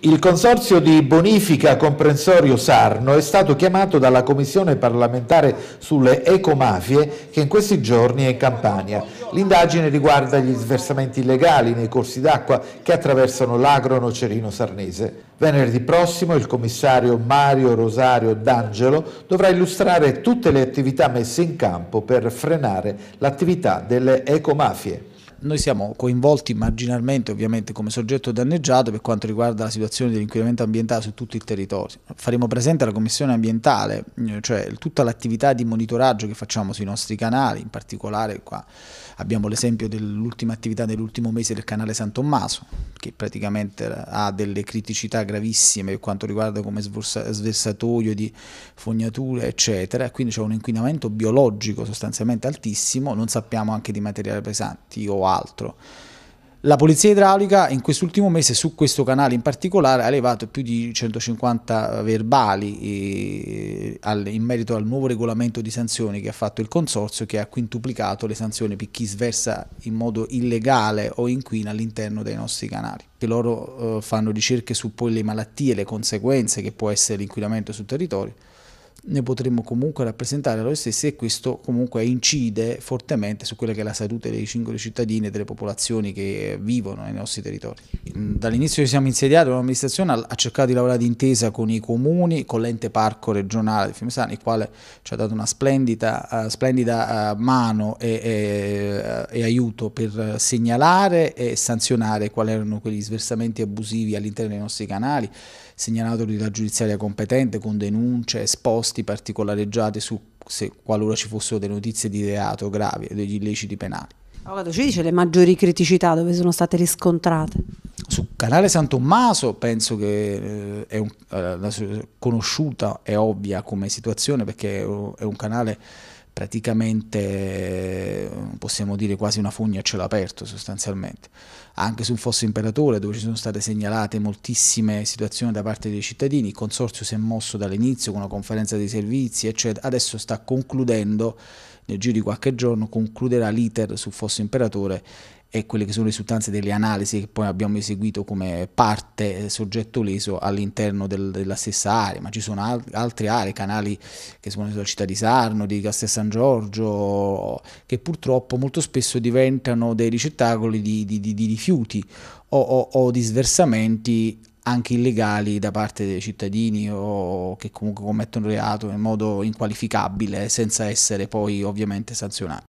Il Consorzio di bonifica comprensorio sarno è stato chiamato dalla Commissione parlamentare sulle ecomafie che in questi giorni è in Campania. L'indagine riguarda gli sversamenti illegali nei corsi d'acqua che attraversano l'agro nocerino sarnese. Venerdì prossimo il commissario Mario Rosario D'Angelo dovrà illustrare tutte le attività messe in campo per frenare l'attività delle ecomafie. Noi siamo coinvolti marginalmente ovviamente come soggetto danneggiato per quanto riguarda la situazione dell'inquinamento ambientale su tutto il territorio. Faremo presente alla Commissione ambientale, eh, cioè tutta l'attività di monitoraggio che facciamo sui nostri canali, in particolare qua abbiamo l'esempio dell'ultima attività dell'ultimo mese del canale San Tommaso, che praticamente ha delle criticità gravissime per quanto riguarda come sversatoio di fognature, eccetera, quindi c'è un inquinamento biologico sostanzialmente altissimo, non sappiamo anche di materiali pesanti o altro. La polizia idraulica in quest'ultimo mese su questo canale in particolare ha elevato più di 150 verbali in merito al nuovo regolamento di sanzioni che ha fatto il consorzio che ha quintuplicato le sanzioni per chi sversa in modo illegale o inquina all'interno dei nostri canali. loro eh, fanno ricerche su poi le malattie, e le conseguenze che può essere l'inquinamento sul territorio ne potremmo comunque rappresentare noi stessi e questo comunque incide fortemente su quella che è la salute dei singoli cittadini e delle popolazioni che vivono nei nostri territori. Mm, dall'inizio che siamo insediati l'amministrazione ha cercato di lavorare d'intesa con i comuni, con l'ente parco regionale di Fiumicino, il quale ci ha dato una splendida, uh, splendida uh, mano e, e, uh, e, aiuto per segnalare e sanzionare quali erano quegli sversamenti abusivi all'interno dei nostri canali, segnalato l'autorità giudiziaria competente con denunce esposte posti particolareggiati su se qualora ci fossero delle notizie di reato gravi o degli illeciti penali. Avvocato, ci dice le maggiori criticità dove sono state riscontrate? Su Canale San Tommaso penso che eh, è un, eh, conosciuta, e ovvia come situazione perché è un canale praticamente eh, possiamo dire quasi una fogna a cielo aperto sostanzialmente. Anche sul Fosso Imperatore, dove ci sono state segnalate moltissime situazioni da parte dei cittadini, il consorzio si è mosso dall'inizio con una conferenza dei servizi, eccetera. adesso sta concludendo, nel giro di qualche giorno concluderà l'iter sul Fosso Imperatore e quelle che sono le sostanze delle analisi che poi abbiamo eseguito come parte eh, soggetto leso all'interno del, della stessa area, ma ci sono al, altre aree, canali che sono la città di Sarno, di Castel San Giorgio, che purtroppo molto spesso diventano dei ricettacoli di, di, di, di rifiuti o, o, o di sversamenti anche illegali da parte dei cittadini o che comunque commettono reato in modo inqualificabile senza essere poi ovviamente sanzionati.